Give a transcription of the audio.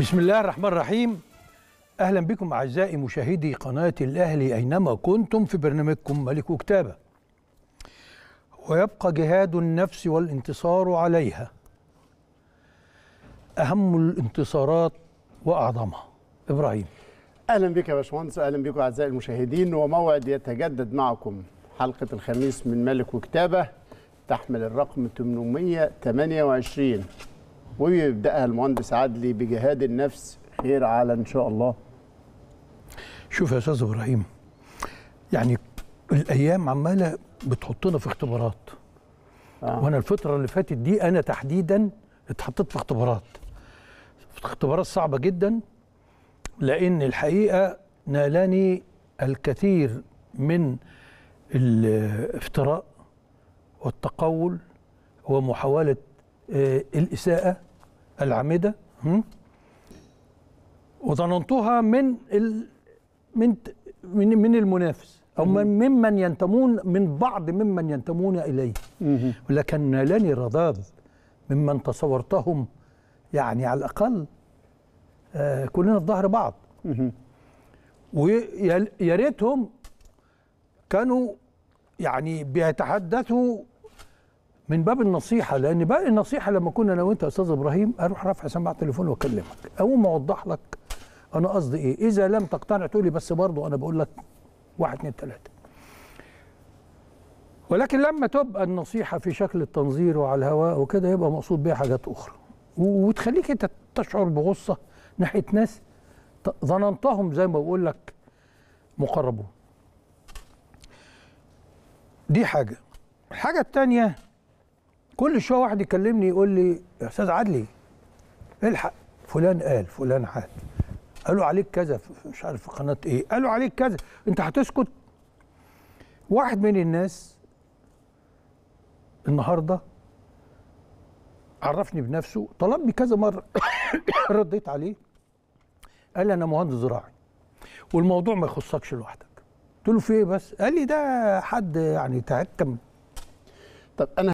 بسم الله الرحمن الرحيم اهلا بكم اعزائي مشاهدي قناه الاهلي اينما كنتم في برنامجكم ملك وكتابه ويبقى جهاد النفس والانتصار عليها اهم الانتصارات واعظمها ابراهيم اهلا بك يا باشمهندس اهلا بكم اعزائي المشاهدين وموعد يتجدد معكم حلقه الخميس من ملك وكتابه تحمل الرقم 828 وبيبداها المهندس عدلي بجهاد النفس خير على ان شاء الله شوف يا استاذ ابراهيم يعني الايام عماله بتحطنا في اختبارات آه. وانا الفتره اللي فاتت دي انا تحديدا اتحطيت في اختبارات اختبارات صعبه جدا لان الحقيقه نالني الكثير من الافتراء والتقول ومحاوله آه، الاساءه العمدة وظننتها من ال... من من من المنافس او من ممن ينتمون من بعض ممن ينتمون اليه ولكن نالني رذاذ ممن تصورتهم يعني على الاقل آه كلنا في ظهر بعض ويا ريتهم كانوا يعني بيتحدثوا من باب النصيحه لان باقي النصيحه لما كنا انا وانت يا استاذ ابراهيم اروح رافع سماعه التليفون واكلمك ما اوضح لك انا قصدي ايه اذا لم تقتنع تقول لي بس برضه انا بقول لك واحد اتنين تلاته ولكن لما تبقى النصيحه في شكل التنظير وعلى الهواء وكده يبقى مقصود بيها حاجات اخرى وتخليك انت تشعر بغصه ناحيه ناس ظننتهم زي ما بقول لك مقربون دي حاجه الحاجه الثانيه كل شويه واحد يكلمني يقول لي يا استاذ عدلي الحق فلان قال فلان حال قالوا عليك كذا مش عارف في قناه ايه قالوا عليك كذا انت هتسكت واحد من الناس النهارده عرفني بنفسه طلبني كذا مره رديت عليه قال لي انا مهندس زراعي والموضوع ما يخصكش لوحدك قلت له في ايه بس قال لي ده حد يعني تهكم طب انا